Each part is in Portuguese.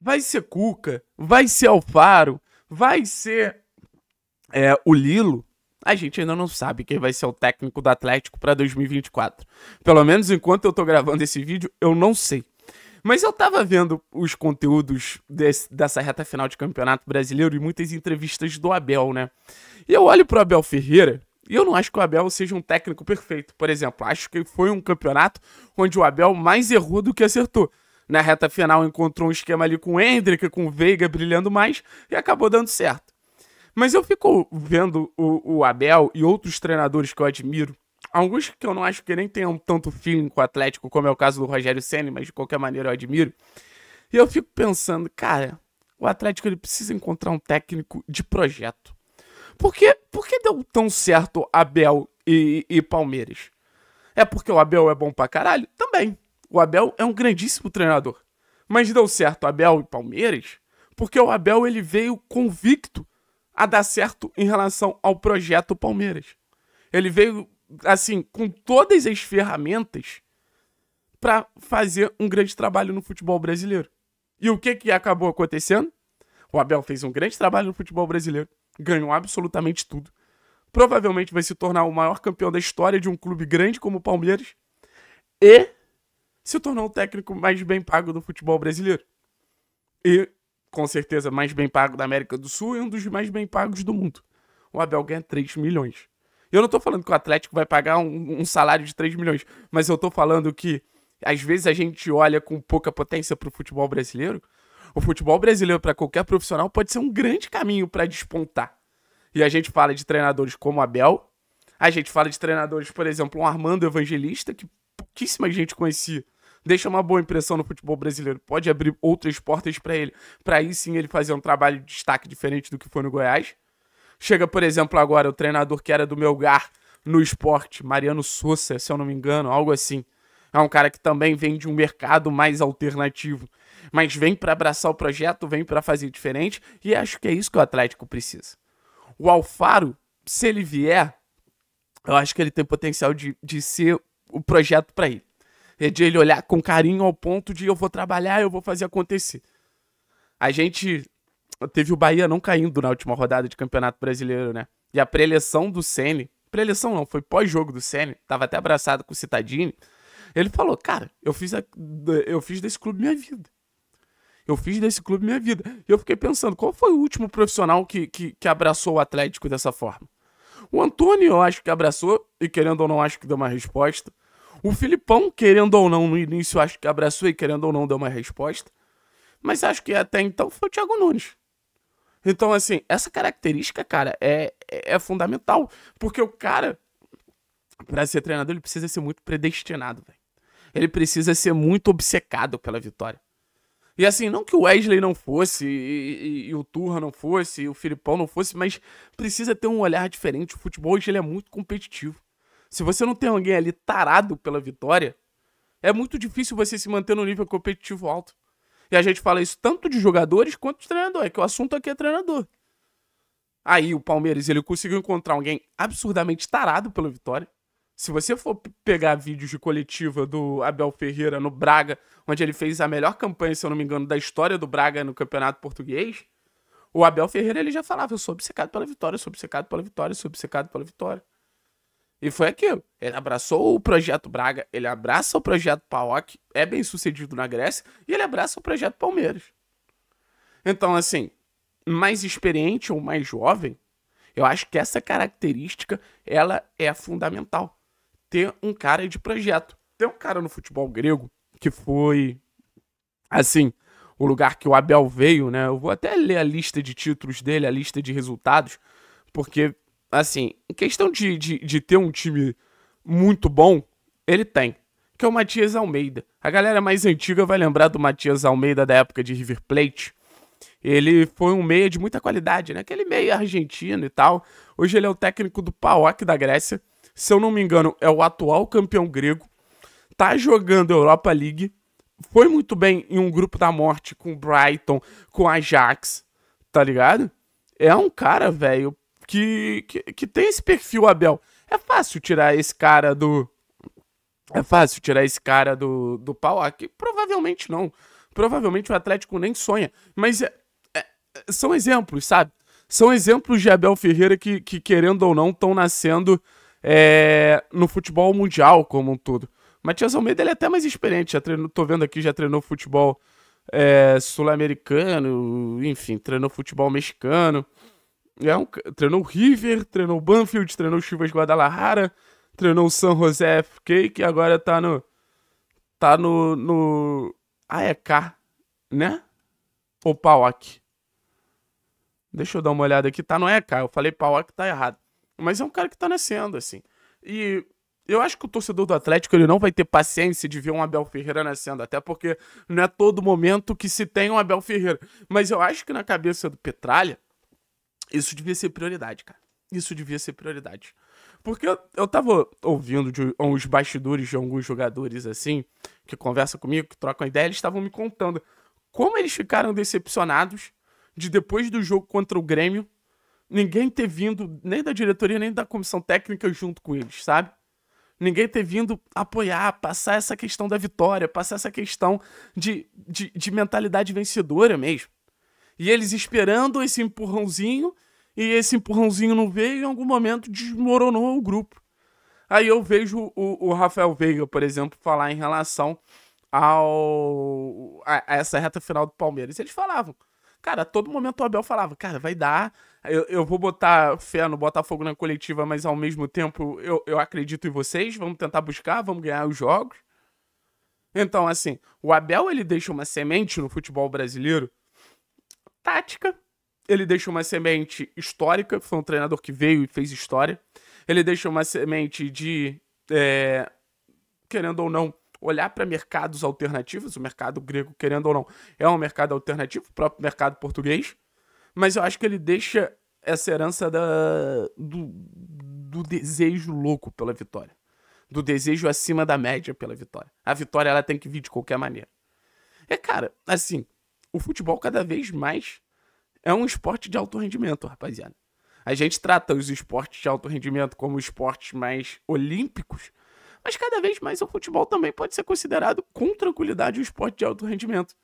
Vai ser Cuca, vai ser Alfaro, vai ser é, o Lilo. A gente ainda não sabe quem vai ser o técnico do Atlético para 2024. Pelo menos enquanto eu tô gravando esse vídeo, eu não sei. Mas eu tava vendo os conteúdos desse, dessa reta final de Campeonato Brasileiro e muitas entrevistas do Abel, né? E eu olho pro Abel Ferreira e eu não acho que o Abel seja um técnico perfeito. Por exemplo, acho que foi um campeonato onde o Abel mais errou do que acertou na reta final encontrou um esquema ali com o Hendrick, com o Veiga brilhando mais e acabou dando certo. Mas eu fico vendo o, o Abel e outros treinadores que eu admiro alguns que eu não acho que nem tenham tanto feeling com o Atlético, como é o caso do Rogério Senna, mas de qualquer maneira eu admiro. E eu fico pensando, cara, o Atlético ele precisa encontrar um técnico de projeto. Por que, por que deu tão certo Abel e, e Palmeiras? É porque o Abel é bom pra caralho? Também. O Abel é um grandíssimo treinador. Mas deu certo Abel e Palmeiras porque o Abel ele veio convicto a dar certo em relação ao projeto Palmeiras. Ele veio assim com todas as ferramentas para fazer um grande trabalho no futebol brasileiro. E o que que acabou acontecendo? O Abel fez um grande trabalho no futebol brasileiro, ganhou absolutamente tudo. Provavelmente vai se tornar o maior campeão da história de um clube grande como o Palmeiras. E se tornou o técnico mais bem pago do futebol brasileiro. E, com certeza, mais bem pago da América do Sul e um dos mais bem pagos do mundo. O Abel ganha 3 milhões. Eu não tô falando que o Atlético vai pagar um, um salário de 3 milhões, mas eu tô falando que às vezes a gente olha com pouca potência para o futebol brasileiro. O futebol brasileiro, para qualquer profissional, pode ser um grande caminho para despontar. E a gente fala de treinadores como Abel, a gente fala de treinadores, por exemplo, um Armando Evangelista, que pouquíssima gente conhecia. Deixa uma boa impressão no futebol brasileiro. Pode abrir outras portas para ele. Para aí sim ele fazer um trabalho de destaque diferente do que foi no Goiás. Chega, por exemplo, agora o treinador que era do Melgar no esporte, Mariano Souza, se eu não me engano, algo assim. É um cara que também vem de um mercado mais alternativo, mas vem para abraçar o projeto, vem para fazer diferente, e acho que é isso que o Atlético precisa. O Alfaro, se ele vier, eu acho que ele tem potencial de, de ser o projeto para ele. É de ele olhar com carinho ao ponto de eu vou trabalhar, eu vou fazer acontecer. A gente teve o Bahia não caindo na última rodada de Campeonato Brasileiro, né? E a preleção do Ceni, preleção não, foi pós-jogo do Ceni, tava até abraçado com o Citadini. Ele falou: "Cara, eu fiz a, eu fiz desse clube minha vida. Eu fiz desse clube minha vida". E eu fiquei pensando, qual foi o último profissional que, que, que abraçou o Atlético dessa forma? O Antônio, eu acho que abraçou e querendo ou não, acho que deu uma resposta. O Filipão, querendo ou não, no início, acho que abraçou e querendo ou não, deu uma resposta. Mas acho que até então foi o Thiago Nunes. Então, assim, essa característica, cara, é, é, é fundamental. Porque o cara, para ser treinador, ele precisa ser muito predestinado, velho. Ele precisa ser muito obcecado pela vitória. E assim, não que o Wesley não fosse, e, e, e o Turra não fosse, e o Filipão não fosse, mas precisa ter um olhar diferente. O futebol hoje ele é muito competitivo. Se você não tem alguém ali tarado pela vitória, é muito difícil você se manter no nível competitivo alto. E a gente fala isso tanto de jogadores quanto de treinador. É que o assunto aqui é treinador. Aí o Palmeiras ele conseguiu encontrar alguém absurdamente tarado pela vitória. Se você for pegar vídeos de coletiva do Abel Ferreira no Braga, onde ele fez a melhor campanha, se eu não me engano, da história do Braga no Campeonato Português, o Abel Ferreira ele já falava: eu sou obcecado pela vitória, sou obcecado pela vitória, sou obcecado pela vitória. E foi aquilo. Ele abraçou o projeto Braga, ele abraça o projeto Paok é bem sucedido na Grécia, e ele abraça o projeto Palmeiras. Então, assim, mais experiente ou mais jovem, eu acho que essa característica ela é fundamental. Ter um cara de projeto. Tem um cara no futebol grego que foi, assim, o lugar que o Abel veio, né? Eu vou até ler a lista de títulos dele, a lista de resultados, porque assim, em questão de, de, de ter um time muito bom, ele tem. Que é o Matias Almeida. A galera mais antiga vai lembrar do Matias Almeida da época de River Plate. Ele foi um meia de muita qualidade, né? Aquele meia argentino e tal. Hoje ele é o técnico do PAOK da Grécia. Se eu não me engano, é o atual campeão grego. Tá jogando Europa League. Foi muito bem em um grupo da morte com Brighton, com Ajax, tá ligado? É um cara, velho, que, que, que tem esse perfil Abel. É fácil tirar esse cara do. É fácil tirar esse cara do, do pau aqui? Provavelmente não. Provavelmente o Atlético nem sonha. Mas é, é, são exemplos, sabe? São exemplos de Abel Ferreira que, que querendo ou não, estão nascendo é, no futebol mundial como um todo. Matias Almeida ele é até mais experiente, já treino tô vendo aqui, já treinou futebol é, sul-americano, enfim, treinou futebol mexicano. É um, treinou River, treinou Banfield, treinou Chivas Guadalajara, treinou o José FK, que agora tá no. Tá no. no AEK, né? Ou Pauac. Deixa eu dar uma olhada aqui. Tá no AEK, eu falei Pauac, tá errado. Mas é um cara que tá nascendo, assim. E eu acho que o torcedor do Atlético ele não vai ter paciência de ver um Abel Ferreira nascendo, até porque não é todo momento que se tem um Abel Ferreira. Mas eu acho que na cabeça do Petralha isso devia ser prioridade, cara. Isso devia ser prioridade. Porque eu, eu tava ouvindo de uns bastidores de alguns jogadores assim, que conversam comigo, que trocam ideia, eles estavam me contando como eles ficaram decepcionados de depois do jogo contra o Grêmio, ninguém ter vindo, nem da diretoria, nem da comissão técnica junto com eles, sabe? Ninguém ter vindo apoiar, passar essa questão da vitória, passar essa questão de, de, de mentalidade vencedora mesmo. E eles esperando esse empurrãozinho, e esse empurrãozinho não veio, em algum momento desmoronou o grupo. Aí eu vejo o, o Rafael Veiga, por exemplo, falar em relação ao a, a essa reta final do Palmeiras. Eles falavam, Cara, a todo momento o Abel falava, cara, vai dar. Eu, eu vou botar fé no Botafogo na coletiva, mas ao mesmo tempo eu, eu acredito em vocês. Vamos tentar buscar, vamos ganhar os jogos. Então, assim, o Abel ele deixa uma semente no futebol brasileiro tática. Ele deixa uma semente histórica, foi um treinador que veio e fez história. Ele deixa uma semente de, é, querendo ou não, olhar para mercados alternativos. O mercado grego, querendo ou não, é um mercado alternativo, o próprio mercado português. Mas eu acho que ele deixa essa herança da, do, do desejo louco pela vitória. Do desejo acima da média pela vitória. A vitória ela tem que vir de qualquer maneira. É, cara, assim, o futebol cada vez mais é um esporte de alto rendimento, rapaziada. A gente trata os esportes de alto rendimento como esportes mais olímpicos, mas cada vez mais o futebol também pode ser considerado com tranquilidade um esporte de alto rendimento.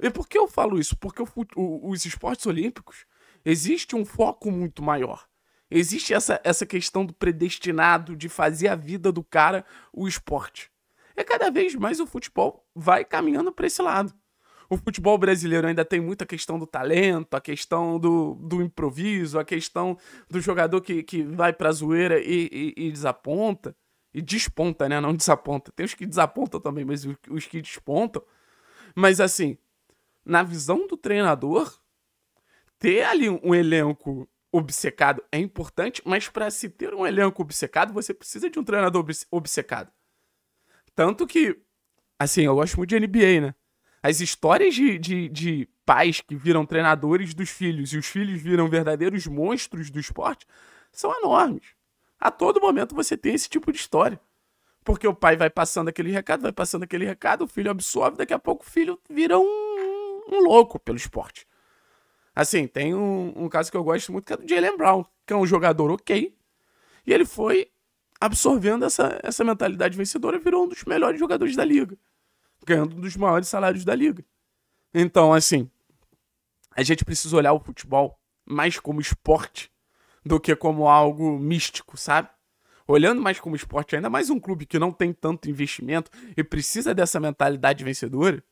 E por que eu falo isso? Porque o, o, os esportes olímpicos existe um foco muito maior. Existe essa, essa questão do predestinado, de fazer a vida do cara o esporte. É cada vez mais o futebol vai caminhando para esse lado o futebol brasileiro ainda tem muita questão do talento, a questão do, do improviso, a questão do jogador que, que vai pra zoeira e, e, e desaponta. E desponta, né? Não desaponta. Tem os que desapontam também, mas os, que despontam. Mas assim, na visão do treinador, ter ali um elenco obcecado é importante, mas para se ter um elenco obcecado, você precisa de um treinador obcecado. Tanto que, assim, eu gosto muito de NBA, né? as histórias de, de, de pais que viram treinadores dos filhos e os filhos viram verdadeiros monstros do esporte são enormes. A todo momento você tem esse tipo de história. Porque o pai vai passando aquele recado, vai passando aquele recado, o filho absorve, daqui a pouco o filho vira um, um louco pelo esporte. Assim, tem um, um, caso que eu gosto muito, que é do Jalen Brown, que é um jogador ok, e ele foi absorvendo essa, essa mentalidade vencedora e virou um dos melhores jogadores da liga ganhando um dos maiores salários da liga. Então, assim, a gente precisa olhar o futebol mais como esporte do que como algo místico, sabe? Olhando mais como esporte, ainda mais um clube que não tem tanto investimento e precisa dessa mentalidade vencedora,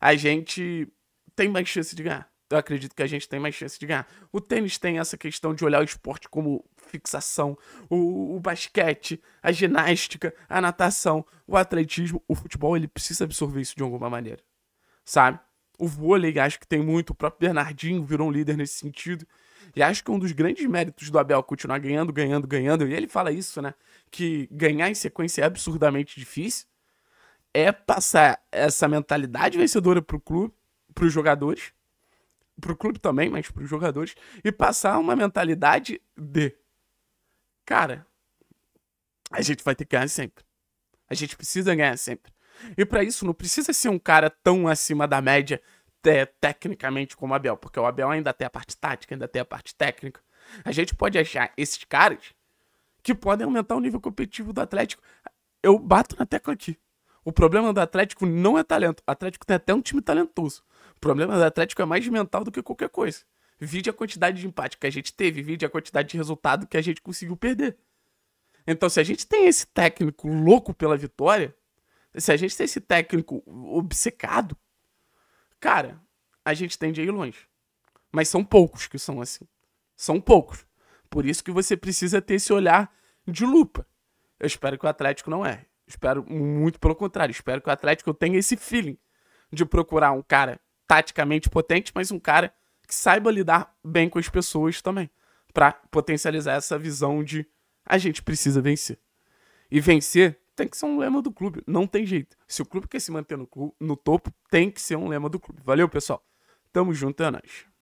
a gente tem mais chance de ganhar. Eu acredito que a gente tem mais chance de ganhar. O tênis tem essa questão de olhar o esporte como fixação, o, o basquete, a ginástica, a natação, o atletismo, o futebol, ele precisa absorver isso de alguma maneira, sabe? O vôlei, acho que tem muito, o próprio Bernardinho virou um líder nesse sentido. E acho que um dos grandes méritos do Abel continuar ganhando, ganhando, ganhando, e ele fala isso, né? Que ganhar em sequência é absurdamente difícil. É passar essa mentalidade vencedora pro clube, pros jogadores, pro clube também, mas pros jogadores, e passar uma mentalidade de Cara, a gente vai ter que ganhar sempre. A gente precisa ganhar sempre. E para isso não precisa ser um cara tão acima da média te tecnicamente como o Abel, porque o Abel ainda tem a parte tática, ainda tem a parte técnica. A gente pode achar esses caras que podem aumentar o nível competitivo do Atlético. Eu bato na tecla aqui. O problema do Atlético não é talento. O Atlético tem até um time talentoso. O problema do Atlético é mais mental do que qualquer coisa. Vide a quantidade de empate que a gente teve, vide a quantidade de resultado que a gente conseguiu perder. Então, se a gente tem esse técnico louco pela vitória, se a gente tem esse técnico obcecado, cara, a gente tende a ir longe. Mas são poucos que são assim. São poucos. Por isso que você precisa ter esse olhar de lupa. Eu espero que o Atlético não erre. Espero muito pelo contrário. Espero que o Atlético tenha esse feeling de procurar um cara taticamente potente, mas um cara que saiba lidar bem com as pessoas também, para potencializar essa visão de a gente precisa vencer. E vencer tem que ser um lema do clube, não tem jeito. Se o clube quer se manter no, clube, no topo, tem que ser um lema do clube. Valeu, pessoal. Tamo junto, é nóis.